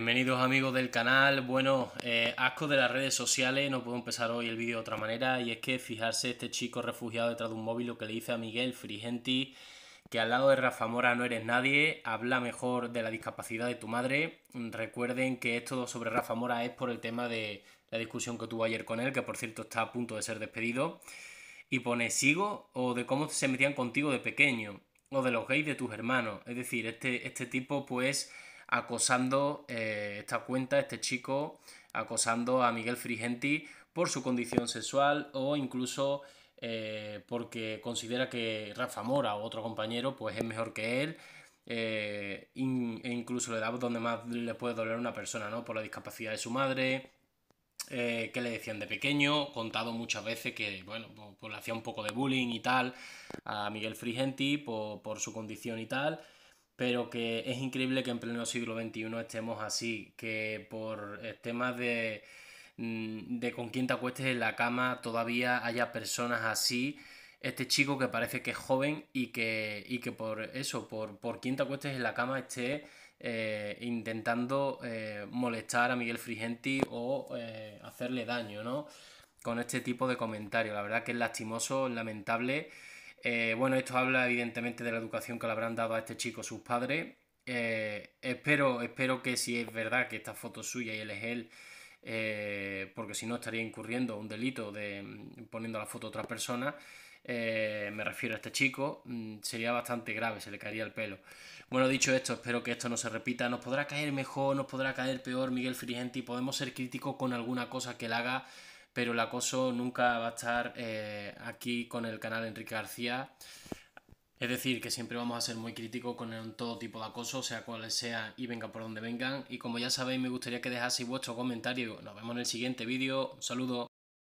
Bienvenidos amigos del canal, bueno, eh, asco de las redes sociales, no puedo empezar hoy el vídeo de otra manera y es que fijarse este chico refugiado detrás de un móvil lo que le dice a Miguel Frigenti que al lado de Rafa Mora no eres nadie, habla mejor de la discapacidad de tu madre, recuerden que esto sobre Rafa Mora es por el tema de la discusión que tuvo ayer con él, que por cierto está a punto de ser despedido, y pone sigo o de cómo se metían contigo de pequeño, o de los gays de tus hermanos, es decir, este, este tipo pues acosando eh, esta cuenta, este chico, acosando a Miguel Frigenti por su condición sexual o incluso eh, porque considera que Rafa Mora o otro compañero pues es mejor que él eh, e incluso le da donde más le puede doler a una persona, ¿no? Por la discapacidad de su madre, que le decían de pequeño, contado muchas veces que, bueno, pues, pues le hacía un poco de bullying y tal a Miguel Frigenti por su condición y tal pero que es increíble que en pleno siglo XXI estemos así, que por temas mm, de, con quién te acuestes en la cama todavía haya personas así. Este chico que parece que es joven y que, que por eso, por, por quién te acuestes en la cama esté eh, intentando eh, molestar a Miguel Frigenti o eh, hacerle daño, ¿no? Con este tipo de comentarios. La verdad que es lastimoso, lamentable eh, bueno, esto habla evidentemente de la educación que le habrán dado a este chico sus padres. Eh, espero, espero que si es verdad que esta foto es suya y él es él, eh, porque si no estaría incurriendo un delito de mm, poniendo la foto a otra persona. me refiero a este chico, mm, sería bastante grave, se le caería el pelo. Bueno, dicho esto, espero que esto no se repita. Nos podrá caer mejor, nos podrá caer peor Miguel Frigenti. Podemos ser críticos con alguna cosa que le haga, pero el acoso nunca va a estar eh, aquí con el canal Enrique García. Es decir, que siempre vamos a ser muy críticos con todo tipo de acoso, sea cual sea y venga por donde vengan. Y como ya sabéis, me gustaría que dejaseis vuestro comentario. Nos vemos en el siguiente vídeo. saludo.